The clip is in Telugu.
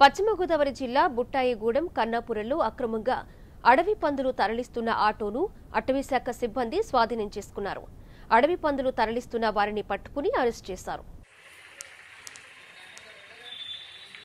పశ్చిమ గోదావరి జిల్లా బుట్టాయిగూడెం కన్నాపురంలో అక్రమంగా అడవి పందులు తరలిస్తున్న ఆటోను అటవీశాఖ సిబ్బంది స్వాధీనం చేసుకున్నారు అడవి పందులు తరలిస్తున్న వారిని పట్టుకుని అరెస్ట్ చేశారు